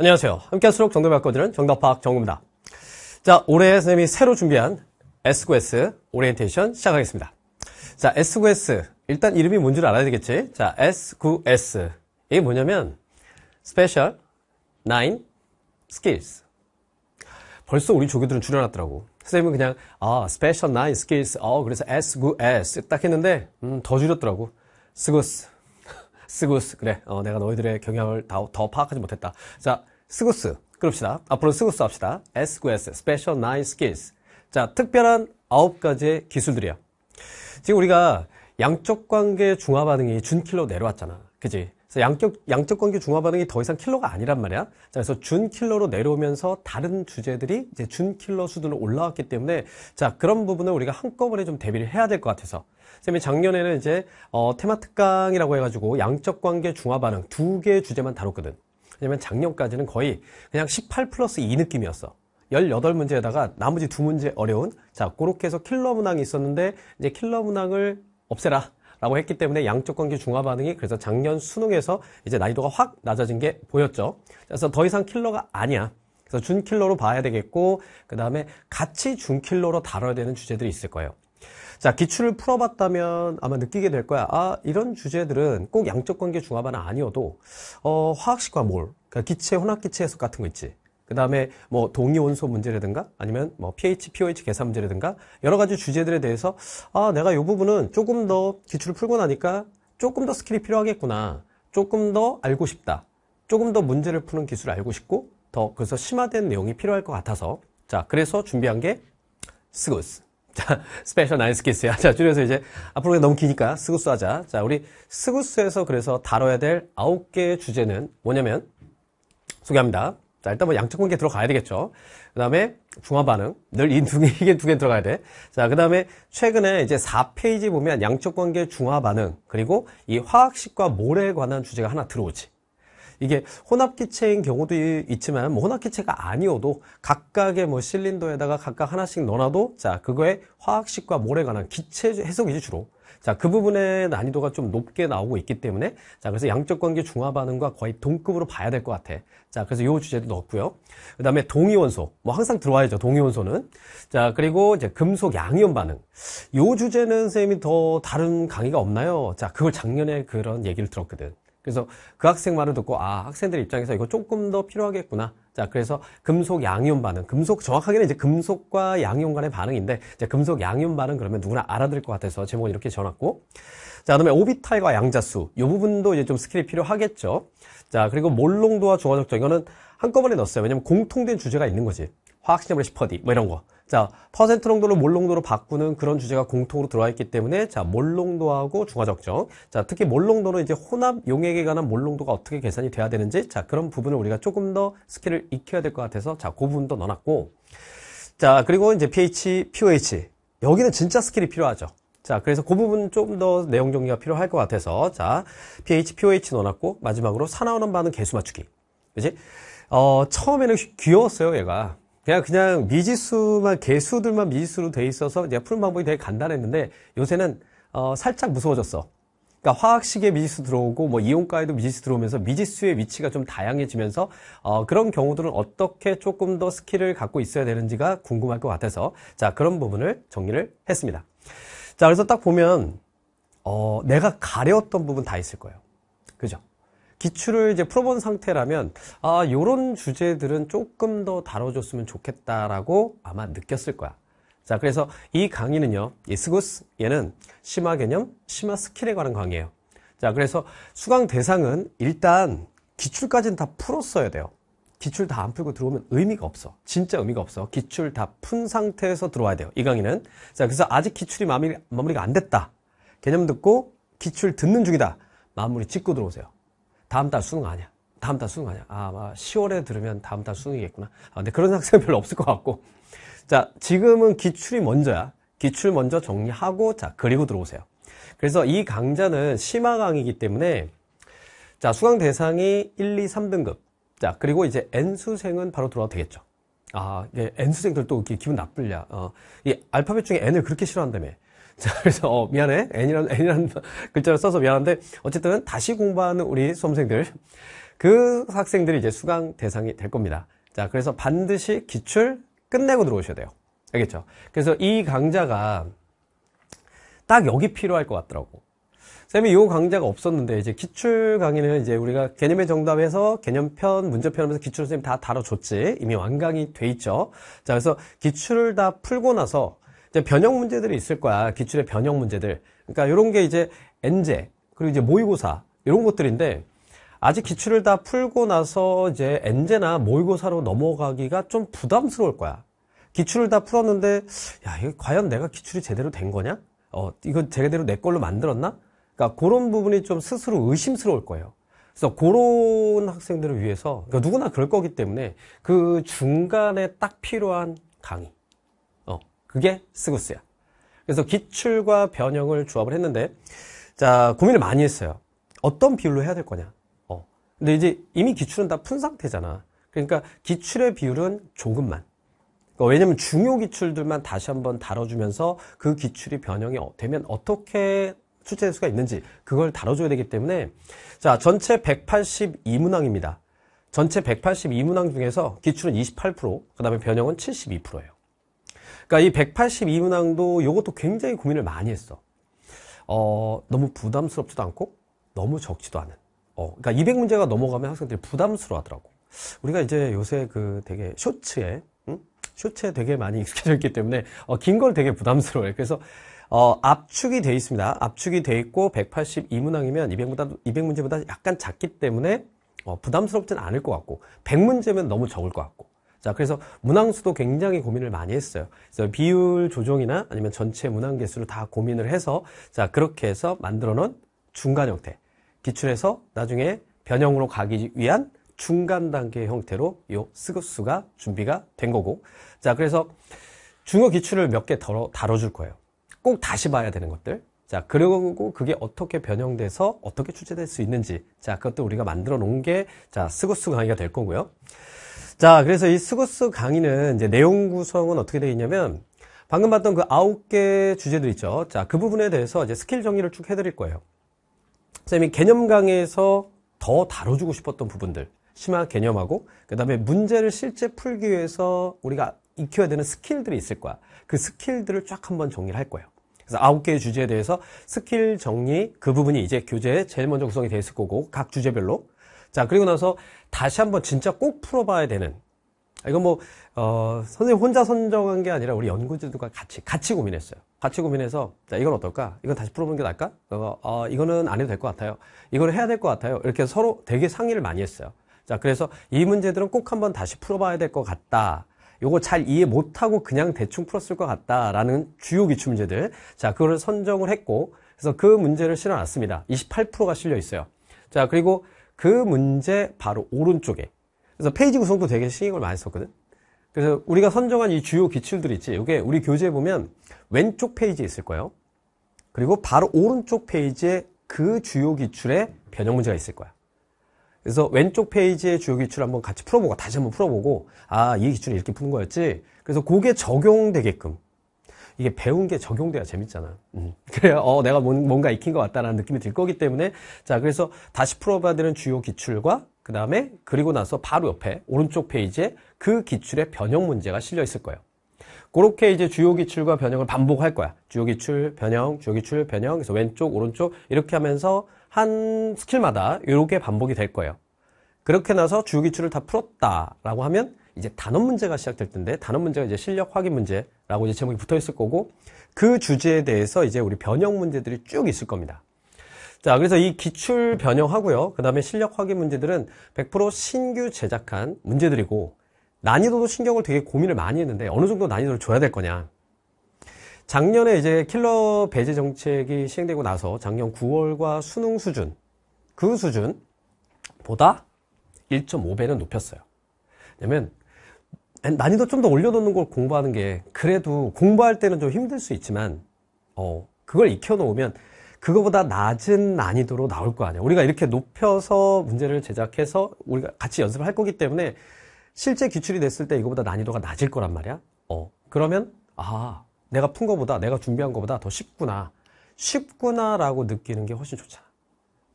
안녕하세요. 함께 할수록 정답 바꿔드는 정답 파악 정우입니다. 자, 올해 선생님이 새로 준비한 S9S 오리엔테이션 시작하겠습니다. 자, S9S. 일단 이름이 뭔지를 알아야 되겠지? 자, S9S. 이게 뭐냐면, Special 9 Skills. 벌써 우리 조교들은 줄여놨더라고. 선생님은 그냥, 아, Special 9 Skills. 어, 그래서 S9S. 딱 했는데, 음, 더 줄였더라고. 스구스. 스구스. 그래. 어, 내가 너희들의 경향을 다, 더 파악하지 못했다. 자, 스구스. 그럽시다. 앞으로 스구스 합시다. SQS, Special Nine Skills. 자, 특별한 아홉 가지의 기술들이야. 지금 우리가 양쪽 관계 중화 반응이 준킬로 내려왔잖아. 그지? 그래서 양격, 양적 관계 중화 반응이 더 이상 킬러가 아니란 말이야. 자, 그래서 준 킬러로 내려오면서 다른 주제들이 이제 준 킬러 수준으로 올라왔기 때문에 자, 그런 부분을 우리가 한꺼번에 좀 대비를 해야 될 것 같아서. 쌤이 작년에는 이제, 어, 테마 특강이라고 해가지고 양적 관계 중화 반응 두 개의 주제만 다뤘거든. 왜냐면 작년까지는 거의 그냥 18 플러스 2 느낌이었어. 18문제에다가 나머지 두 문제 어려운 자 그렇게 해서 킬러 문항이 있었는데 이제 킬러 문항을 없애라 라고 했기 때문에 양적 관계 중화 반응이 그래서 작년 수능에서 이제 난이도가 확 낮아진 게 보였죠. 그래서 더 이상 킬러가 아니야. 그래서 준킬러로 봐야 되겠고 그 다음에 같이 준킬러로 다뤄야 되는 주제들이 있을 거예요. 자 기출을 풀어봤다면 아마 느끼게 될 거야. 아 이런 주제들은 꼭 양적관계 중화반은 아니어도 어, 화학식과 몰, 그러니까 기체, 혼합기체 해석 같은 거 있지. 그 다음에 뭐 동의 온소 문제라든가 아니면 뭐 pH, pOH 계산 문제라든가 여러 가지 주제들에 대해서 아 내가 이 부분은 조금 더 기출을 풀고 나니까 조금 더 스킬이 필요하겠구나. 조금 더 알고 싶다. 조금 더 문제를 푸는 기술을 알고 싶고 더 그래서 심화된 내용이 필요할 것 같아서 자 그래서 준비한 게 스구스. 자 스페셜 나이스키스야자 줄여서 이제 앞으로 너무 기니까 스구스 하자. 자 우리 스구스에서 그래서 다뤄야 될 아홉 개의 주제는 뭐냐면 소개합니다. 자, 일단 뭐 양적 관계 들어가야 되겠죠. 그 다음에 중화 반응. 늘 이 두 개, 이게 두개 들어가야 돼. 자, 그 다음에 최근에 이제 4페이지 보면 양적 관계 중화 반응. 그리고 이 화학식과 모래에 관한 주제가 하나 들어오지. 이게 혼합기체인 경우도 있지만 뭐 혼합기체가 아니어도 각각의 뭐 실린더에다가 각각 하나씩 넣어놔도 자 그거에 화학식과 모래에 관한 기체 해석이지 주로 자, 그부분에 난이도가 좀 높게 나오고 있기 때문에 자, 그래서 양적 관계 중화 반응과 거의 동급으로 봐야 될 것 같아. 자, 그래서 요 주제도 넣었고요. 그다음에 동위 원소. 뭐 항상 들어와야죠. 동위 원소는. 자, 그리고 이제 금속 양이온 반응. 요 주제는 선생님이 더 다른 강의가 없나요? 자, 그걸 작년에 그런 얘기를 들었거든. 그래서 그 학생 말을 듣고 아 학생들 입장에서 이거 조금 더 필요하겠구나. 자 그래서 금속 양이온 반응, 금속 정확하게는 이제 금속과 양이온 간의 반응인데 이제 금속 양이온 반응 그러면 누구나 알아들을 것 같아서 제목을 이렇게 지어놨고자 그다음에 오비탈과 양자수 이 부분도 이제 좀 스킬이 필요하겠죠. 자 그리고 몰롱도와 중화적정 이거는 한꺼번에 넣었어요. 왜냐면 공통된 주제가 있는 거지. 화학시험을시퍼디뭐 이런 거. 자, 퍼센트 농도를 몰 농도로 바꾸는 그런 주제가 공통으로 들어와 있기 때문에 자, 몰 농도하고 중화 적정. 자, 특히 몰 농도는 이제 혼합 용액에 관한 몰 농도가 어떻게 계산이 돼야 되는지 자, 그런 부분을 우리가 조금 더 스킬을 익혀야 될 것 같아서 자, 그 부분도 넣어 놨고. 자, 그리고 이제 pH, pOH. 여기는 진짜 스킬이 필요하죠. 자, 그래서 그 부분 좀 더 내용 정리가 필요할 것 같아서 자, pH, pOH 넣어놨고 마지막으로 산화원원 반응 개수 맞추기. 그지? 어, 처음에는 귀여웠어요, 얘가. 그냥 그냥 미지수만 개수들만 미지수로 돼 있어서 이제 푸는 방법이 되게 간단했는데 요새는 어, 살짝 무서워졌어. 그러니까 화학식의 미지수 들어오고 뭐 이온가에도 미지수 들어오면서 미지수의 위치가 좀 다양해지면서 어, 그런 경우들은 어떻게 조금 더 스킬을 갖고 있어야 되는지가 궁금할 것 같아서 자 그런 부분을 정리를 했습니다. 자 그래서 딱 보면 어, 내가 가려웠던 부분 다 있을 거예요. 그죠? 기출을 이제 풀어본 상태라면 아 요런 주제들은 조금 더 다뤄줬으면 좋겠다라고 아마 느꼈을 거야 자 그래서 이 강의는요 이 스구스 얘는 심화 개념 심화 스킬에 관한 강의예요 자 그래서 수강 대상은 일단 기출까지는 다 풀었어야 돼요 기출 다 안 풀고 들어오면 의미가 없어. 진짜 의미가 없어. 기출 다 푼 상태에서 들어와야 돼요. 이 강의는. 자, 그래서 아직 기출이 마무리, 마무리가 안 됐다. 개념 듣고 기출 듣는 중이다. 마무리 짓고 들어오세요. 다음 달 수능 아니야. 다음 달 수능 아니야. 아, 마 아, 10월에 들으면 다음 달 수능이겠구나. 아, 근데 그런 학생은 별로 없을 것 같고. 자, 지금은 기출이 먼저야. 기출 먼저 정리하고, 자, 그리고 들어오세요. 그래서 이 강좌는 심화 강이기 때문에, 자, 수강 대상이 1, 2, 3등급. 자, 그리고 이제 N수생은 바로 들어와도 되겠죠. 아, 예, N수생들 또 기분 나쁠냐. 어, 이 알파벳 중에 N을 그렇게 싫어한다며. 자, 그래서 어, 미안해. N이라는, N이라는 글자를 써서 미안한데 어쨌든 다시 공부하는 우리 수험생들 그 학생들이 이제 수강 대상이 될 겁니다. 자, 그래서 반드시 기출 끝내고 들어오셔야 돼요. 알겠죠? 그래서 이 강좌가 딱 여기 필요할 것 같더라고. 쌤이 이 강좌가 없었는데 이제 기출 강의는 이제 우리가 개념의 정답에서 개념편, 문제편 하면서 기출 선생님 다 다뤄줬지 이미 완강이 돼 있죠. 자 그래서 기출을 다 풀고 나서 이제 변형 문제들이 있을 거야. 기출의 변형 문제들. 그러니까 이런 게 이제 엔제 그리고 이제 모의고사 이런 것들인데 아직 기출을 다 풀고 나서 이제 엔제나 모의고사로 넘어가기가 좀 부담스러울 거야. 기출을 다 풀었는데 야 이거 과연 내가 기출이 제대로 된 거냐? 어 이거 제대로 내 걸로 만들었나? 그러니까 그런 부분이 좀 스스로 의심스러울 거예요. 그래서 그런 학생들을 위해서 그러니까 누구나 그럴 거기 때문에 그 중간에 딱 필요한 강의. 그게 스구스야. 그래서 기출과 변형을 조합을 했는데 자 고민을 많이 했어요. 어떤 비율로 해야 될 거냐. 어. 근데 이제 이미 기출은 다 푼 상태잖아. 그러니까 기출의 비율은 조금만. 그러니까 왜냐면 중요 기출들만 다시 한번 다뤄주면서 그 기출이 변형이 어, 되면 어떻게 출제될 수가 있는지 그걸 다뤄줘야 되기 때문에 자 전체 182문항입니다. 전체 182문항 중에서 기출은 28%, 그 다음에 변형은 72%예요. 그러니까 이 182문항도 이것도 굉장히 고민을 많이 했어. 어, 너무 부담스럽지도 않고 너무 적지도 않은. 어, 그러니까 200문제가 넘어가면 학생들이 부담스러워하더라고. 우리가 이제 요새 그 되게 쇼츠에 쇼츠에 되게 많이 익숙해져 있기 때문에 어, 긴걸 되게 부담스러워요. 그래서 어, 압축이 돼 있습니다. 압축이 돼 있고 182문항이면 200문제보다, 200문제보다 약간 작기 때문에 어, 부담스럽진 않을 것 같고 100문제면 너무 적을 것 같고 자, 그래서 문항수도 굉장히 고민을 많이 했어요. 그래서 비율 조정이나 아니면 전체 문항 개수를 다 고민을 해서 자, 그렇게 해서 만들어 놓은 중간 형태. 기출에서 나중에 변형으로 가기 위한 중간 단계 형태로 요 스급수가 준비가 된 거고. 자, 그래서 중어 기출을 몇 개 다뤄줄 거예요. 꼭 다시 봐야 되는 것들. 자, 그리고 그게 어떻게 변형돼서 어떻게 출제될 수 있는지. 자, 그것도 우리가 만들어 놓은 게 자, 스고스 강의가 될 거고요. 자, 그래서 이 스고스 강의는 이제 내용 구성은 어떻게 되어 있냐면 방금 봤던 그 아홉 개 주제들 있죠. 자, 그 부분에 대해서 이제 스킬 정리를 쭉 해드릴 거예요. 선생님이 개념 강의에서 더 다뤄주고 싶었던 부분들, 심화 개념하고 그 다음에 문제를 실제 풀기 위해서 우리가 익혀야 되는 스킬들이 있을 거야. 그 스킬들을 쫙 한번 정리를 할 거예요. 그래서 아홉 개의 주제에 대해서 스킬 정리 그 부분이 이제 교재에 제일 먼저 구성이 되어 있을 거고 각 주제별로 자, 그리고 나서 다시 한번 진짜 꼭 풀어봐야 되는 아, 이건 뭐, 어, 선생님 혼자 선정한 게 아니라 우리 연구진들과 같이, 같이 고민했어요. 같이 고민해서, 자, 이건 어떨까? 이건 다시 풀어보는 게 나을까? 어, 어 이거는 안 해도 될 것 같아요. 이걸 해야 될 것 같아요. 이렇게 서로 되게 상의를 많이 했어요. 자, 그래서 이 문제들은 꼭 한번 다시 풀어봐야 될 것 같다. 요거 잘 이해 못하고 그냥 대충 풀었을 것 같다라는 주요 기출 문제들. 자, 그거를 선정을 했고, 그래서 그 문제를 실어놨습니다. 28%가 실려 있어요. 자, 그리고 그 문제 바로 오른쪽에 그래서 페이지 구성도 되게 신경을 많이 썼거든 그래서 우리가 선정한 이 주요 기출들 있지 이게 우리 교재에 보면 왼쪽 페이지에 있을 거예요 그리고 바로 오른쪽 페이지에 그 주요 기출에 변형 문제가 있을 거야 그래서 왼쪽 페이지의 주요 기출 한번 같이 풀어보고 다시 한번 풀어보고 아 이 기출을 이렇게 푸는 거였지 그래서 그게 적용되게끔 이게 배운 게 적용돼야 재밌잖아. 음. 그래야 어, 내가 뭔가 익힌 것 같다라는 느낌이 들 거기 때문에 자 그래서 다시 풀어봐야되는 주요 기출과 그 다음에 그리고 나서 바로 옆에 오른쪽 페이지에 그 기출의 변형 문제가 실려 있을 거예요. 그렇게 이제 주요 기출과 변형을 반복할 거야. 주요 기출, 변형, 주요 기출, 변형. 그래서 왼쪽, 오른쪽 이렇게 하면서 한 스킬마다 이렇게 반복이 될 거예요. 그렇게 나서 주요 기출을 다 풀었다라고 하면 이제 단원 문제가 시작될 텐데 단원 문제가 이제 실력 확인 문제라고 이제 제목이 붙어 있을 거고 그 주제에 대해서 이제 우리 변형 문제들이 쭉 있을 겁니다. 자, 그래서 이 기출 변형하고요. 그다음에 실력 확인 문제들은 100% 신규 제작한 문제들이고 난이도도 신경을 되게 고민을 많이 했는데 어느 정도 난이도를 줘야 될 거냐. 작년에 이제 킬러 배제 정책이 시행되고 나서 작년 9월과 수능 수준 그 수준보다 1.5배는 높였어요. 왜냐면 난이도 좀 더 올려놓는 걸 공부하는 게 그래도 공부할 때는 좀 힘들 수 있지만 어, 그걸 익혀놓으면 그거보다 낮은 난이도로 나올 거 아니야. 우리가 이렇게 높여서 문제를 제작해서 우리가 같이 연습을 할 거기 때문에 실제 기출이 됐을 때 이거보다 난이도가 낮을 거란 말이야. 어, 그러면 아 내가 푼 거보다 내가 준비한 거보다 더 쉽구나. 쉽구나라고 느끼는 게 훨씬 좋잖아.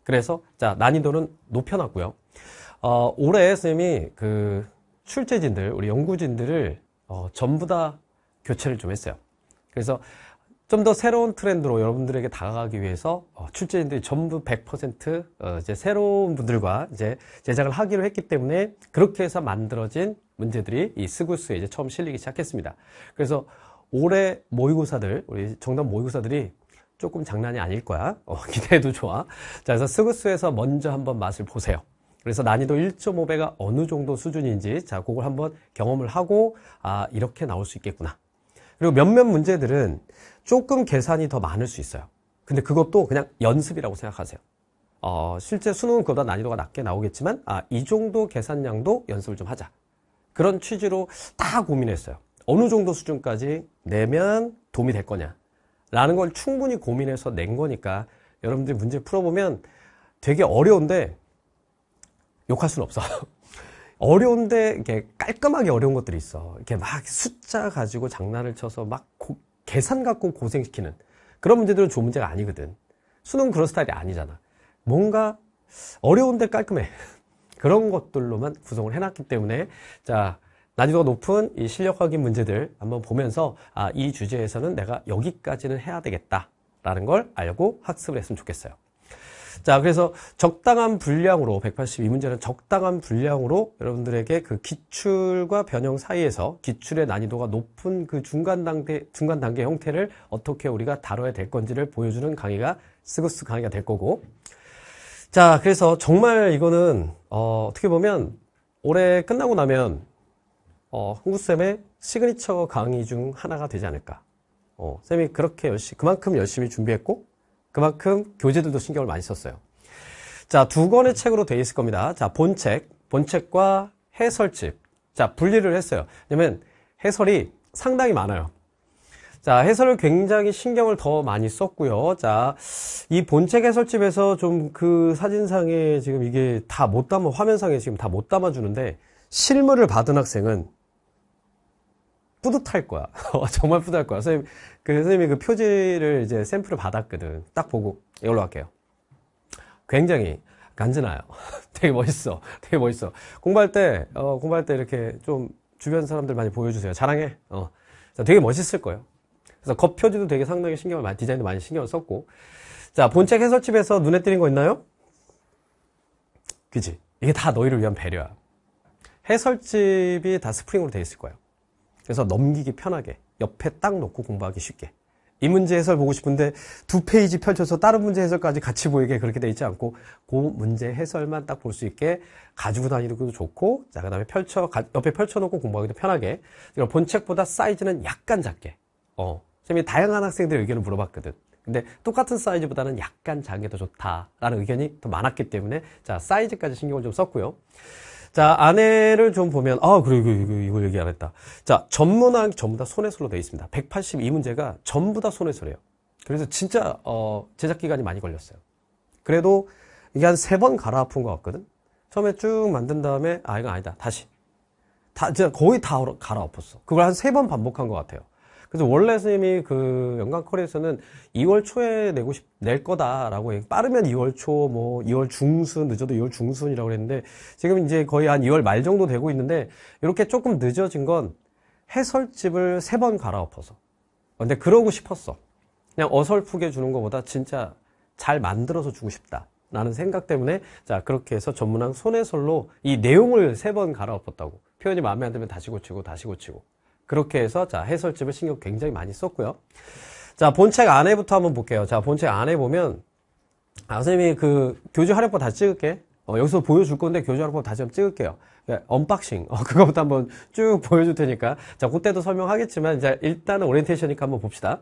그래서 자 난이도는 높여놨고요. 어, 올해 선생님이 그 출제진들, 우리 연구진들을 어, 전부 다 교체를 좀 했어요. 그래서 좀 더 새로운 트렌드로 여러분들에게 다가가기 위해서 어, 출제진들이 전부 100% 어, 이제 새로운 분들과 이제 제작을 하기로 했기 때문에 그렇게 해서 만들어진 문제들이 이 스구스에 이제 처음 실리기 시작했습니다. 그래서 올해 모의고사들, 우리 정답 모의고사들이 조금 장난이 아닐 거야. 어, 기대해도 좋아. 자, 그래서 스구스에서 먼저 한번 맛을 보세요. 그래서 난이도 1.5배가 어느 정도 수준인지 자 그걸 한번 경험을 하고 아 이렇게 나올 수 있겠구나. 그리고 몇몇 문제들은 조금 계산이 더 많을 수 있어요. 근데 그것도 그냥 연습이라고 생각하세요. 어, 실제 수능은 그보다 난이도가 낮게 나오겠지만 아, 이 정도 계산량도 연습을 좀 하자. 그런 취지로 다 고민했어요. 어느 정도 수준까지 내면 도움이 될 거냐. 라는 걸 충분히 고민해서 낸 거니까 여러분들이 문제 풀어보면 되게 어려운데 욕할 수는 없어. 어려운데 이렇게 깔끔하게 어려운 것들이 있어. 이렇게 막 숫자 가지고 장난을 쳐서 막 고, 계산 갖고 고생시키는 그런 문제들은 좋은 문제가 아니거든. 수능 그런 스타일이 아니잖아. 뭔가 어려운데 깔끔해. 그런 것들로만 구성을 해놨기 때문에 자 난이도가 높은 이 실력 확인 문제들 한번 보면서 아, 이 주제에서는 내가 여기까지는 해야 되겠다라는 걸 알고 학습을 했으면 좋겠어요. 자, 그래서 적당한 분량으로 1 8 2 문제는 적당한 분량으로 여러분들에게 그 기출과 변형 사이에서 기출의 난이도가 높은 그 중간 단계 중간 단계 형태를 어떻게 우리가 다뤄야 될 건지를 보여주는 강의가 스그스 강의가 될 거고. 자, 그래서 정말 이거는 어, 떻게 보면 올해 끝나고 나면 어, 흥구쌤의 시그니처 강의 중 하나가 되지 않을까. 어, 쌤이 그렇게 열심히 그만큼 열심히 준비했고 그만큼 교재들도 신경을 많이 썼어요. 자, 두 권의 책으로 되어 있을 겁니다. 자, 본책, 본책과 해설집. 자, 분리를 했어요. 왜냐면 해설이 상당히 많아요. 자, 해설을 굉장히 신경을 더 많이 썼고요. 자, 이 본책 해설집에서 좀 그 사진상에 지금 이게 다 못 담아, 화면상에 지금 다 못 담아주는데 실물을 받은 학생은 뿌듯할 거야. 정말 뿌듯할 거야. 선생님, 그 선생님이 그 표지를 이제 샘플을 받았거든. 딱 보고 이걸로 할게요. 굉장히 간지나요. 되게 멋있어. 되게 멋있어. 공부할 때, 어, 공부할 때 이렇게 좀 주변 사람들 많이 보여주세요. 자랑해. 어. 되게 멋있을 거예요. 그래서 겉표지도 되게 상당히 신경을 많이, 디자인도 많이 신경을 썼고. 자, 본책 해설집에서 눈에 띄는 거 있나요? 그지? 이게 다 너희를 위한 배려야. 해설집이 다 스프링으로 되어 있을 거예요. 그래서 넘기기 편하게 옆에 딱 놓고 공부하기 쉽게 이 문제 해설 보고 싶은데 두 페이지 펼쳐서 다른 문제 해설까지 같이 보이게 그렇게 돼 있지 않고 그 문제 해설만 딱 볼 수 있게 가지고 다니기도 좋고 자 그다음에 펼쳐 옆에 펼쳐놓고 공부하기도 편하게 그러본 책보다 사이즈는 약간 작게 어 선생님이 다양한 학생들의 의견을 물어봤거든 근데 똑같은 사이즈보다는 약간 작은 게더 좋다라는 의견이 더 많았기 때문에 자 사이즈까지 신경을 좀 썼고요 자, 안에를 좀 보면, 아, 그리고 이 이거 얘기 안 했다. 자, 전문학 전부 다 손해술로 되어 있습니다. 182문제가 전부 다 손해술이에요. 그래서 진짜, 어, 제작기간이 많이 걸렸어요. 그래도 이게 한 세 번 갈아엎은 것 같거든? 처음에 쭉 만든 다음에, 아, 이건 아니다. 다시. 다, 진짜 거의 다 갈아엎었어. 그걸 한 세 번 반복한 것 같아요. 그래서 원래 선생님이그 연간 컬에서는 2월 초에 내고 싶, 낼 거다라고 얘기, 빠르면 2월 초, 뭐 2월 중순, 늦어도 2월 중순이라고 그랬는데 지금 이제 거의 한 2월 말 정도 되고 있는데 이렇게 조금 늦어진 건 해설집을 세 번 갈아엎어서. 어, 근데 그러고 싶었어. 그냥 어설프게 주는 것보다 진짜 잘 만들어서 주고 싶다. 라는 생각 때문에 자 그렇게 해서 전문학 손해설로 이 내용을 세 번 갈아엎었다고 표현이 마음에 안 들면 다시 고치고 다시 고치고 그렇게 해서 자 해설집을 신경 굉장히 많이 썼고요. 자 본책 안에부터 한번 볼게요. 자 본책 안에 보면 아, 선생님이 그 교재 활용법 다 찍을게. 어, 여기서 보여줄 건데 교재 활용법 다시 한번 찍을게요. 그러니까 언박싱 어, 그거부터 한번 쭉 보여줄 테니까 자 그때도 설명하겠지만 이 일단은 오리엔테이션이니까 한번 봅시다.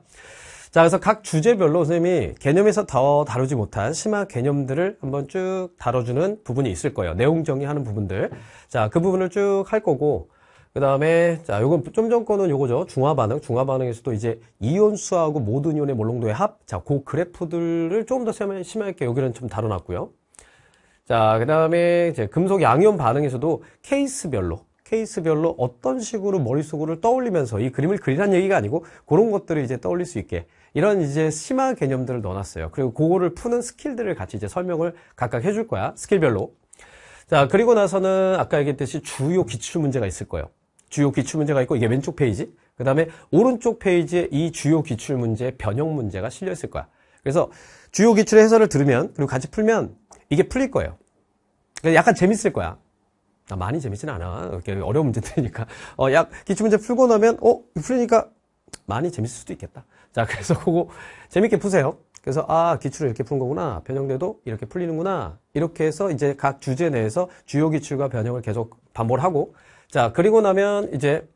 자 그래서 각 주제별로 선생님이 개념에서 더 다루지 못한 심화 개념들을 한번 쭉 다뤄주는 부분이 있을 거예요. 내용 정리하는 부분들. 자그 부분을 쭉 할 거고 그 다음에 자 요건 좀 전 거는 요거죠 중화 반응 중화 반응에서도 이제 이온 수하고 모든 이온의 몰롱도의 합자그 그래프들을 조금 더 심하게 여기는 좀 다뤄놨고요 자그 다음에 이제 금속 양이온 반응에서도 케이스별로 케이스별로 어떤 식으로 머릿속으로 떠올리면서 이 그림을 그리란 얘기가 아니고 그런 것들을 이제 떠올릴 수 있게 이런 이제 심화 개념들을 넣어놨어요 그리고 그거를 푸는 스킬들을 같이 이제 설명을 각각 해줄 거야 스킬별로 자 그리고 나서는 아까 얘기했듯이 주요 기출 문제가 있을 거예요 주요 기출문제가 있고 이게 왼쪽 페이지 그 다음에 오른쪽 페이지에 이 주요 기출문제 변형 문제가 실려 있을 거야 그래서 주요 기출의 해설을 들으면 그리고 같이 풀면 이게 풀릴 거예요 그러니까 약간 재밌을 거야 아, 많이 재밌진 않아 이렇게 어려운 문제들이니까 어, 약 기출문제 풀고 나면 어? 풀리니까 많이 재밌을 수도 있겠다 자 그래서 그거 재밌게 푸세요 그래서 아 기출을 이렇게 푼 거구나 변형돼도 이렇게 풀리는구나 이렇게 해서 이제 각 주제 내에서 주요 기출과 변형을 계속 반복을 하고 자, 그리고 나면 이제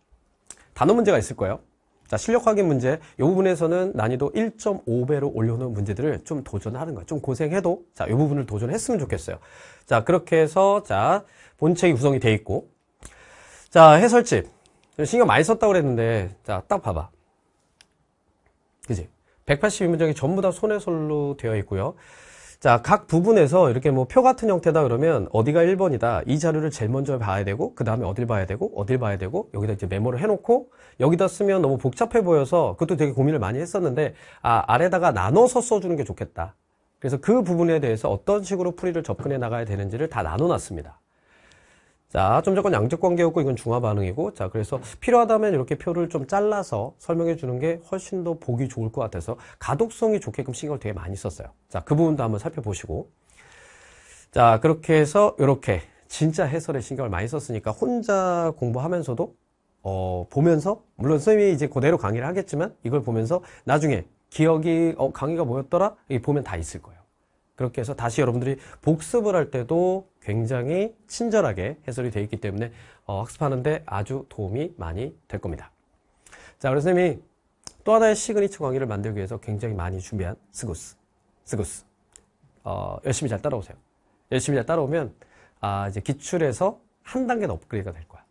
단어 문제가 있을 거예요. 자, 실력 확인 문제. 이 부분에서는 난이도 1.5배로 올려놓은 문제들을 좀 도전하는 거예요. 좀 고생해도, 자, 이 부분을 도전했으면 좋겠어요. 자, 그렇게 해서, 자, 본책이 구성이 돼 있고. 자, 해설집. 신경 많이 썼다고 그랬는데, 자, 딱 봐봐. 그지? 182문장이 전부 다 손해설로 되어 있고요. 자, 각 부분에서 이렇게 뭐 표 같은 형태다 그러면 어디가 1번이다. 이 자료를 제일 먼저 봐야 되고, 그 다음에 어딜 봐야 되고, 어딜 봐야 되고, 여기다 이제 메모를 해놓고, 여기다 쓰면 너무 복잡해 보여서 그것도 되게 고민을 많이 했었는데, 아, 아래다가 나눠서 써주는 게 좋겠다. 그래서 그 부분에 대해서 어떤 식으로 풀이를 접근해 나가야 되는지를 다 나눠놨습니다. 자, 좀 잠깐 양적 관계였고 이건 중화 반응이고 자, 그래서 필요하다면 이렇게 표를 좀 잘라서 설명해 주는 게 훨씬 더 보기 좋을 것 같아서 가독성이 좋게끔 신경을 되게 많이 썼어요. 자, 그 부분도 한번 살펴보시고 자, 그렇게 해서 이렇게 진짜 해설에 신경을 많이 썼으니까 혼자 공부하면서도 어, 보면서 물론 선생님이 이제 그대로 강의를 하겠지만 이걸 보면서 나중에 기억이 어, 강의가 뭐였더라? 이 보면 다 있을 거예요. 그렇게 해서 다시 여러분들이 복습을 할 때도 굉장히 친절하게 해설이 되어 있기 때문에 어, 학습하는데 아주 도움이 많이 될 겁니다. 자, 그래서 선생님이 또 하나의 시그니처 강의를 만들기 위해서 굉장히 많이 준비한 스구스, 스구스. 어, 열심히 잘 따라오세요. 열심히 잘 따라오면 아, 이제 기출에서 한 단계 더 업그레이드가 될 거야.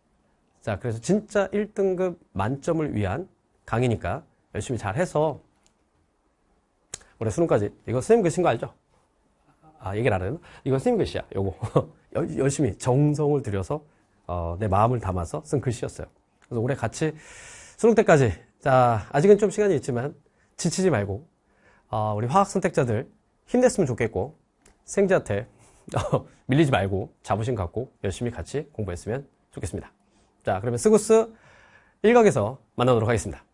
자, 그래서 진짜 1등급 만점을 위한 강의니까 열심히 잘 해서 올해 수능까지 이거 선생님 계신거 알죠? 아, 얘기를 안 해도 이건 스님 글씨야. 요거 열심히 정성을 들여서 어, 내 마음을 담아서 쓴 글씨였어요. 그래서 올해 같이 수능 때까지 자 아직은 좀 시간이 있지만 지치지 말고 어, 우리 화학 선택자들 힘냈으면 좋겠고 생지한테 어, 밀리지 말고 자부심 갖고 열심히 같이 공부했으면 좋겠습니다. 자 그러면 스구스 1각에서 만나도록 하겠습니다.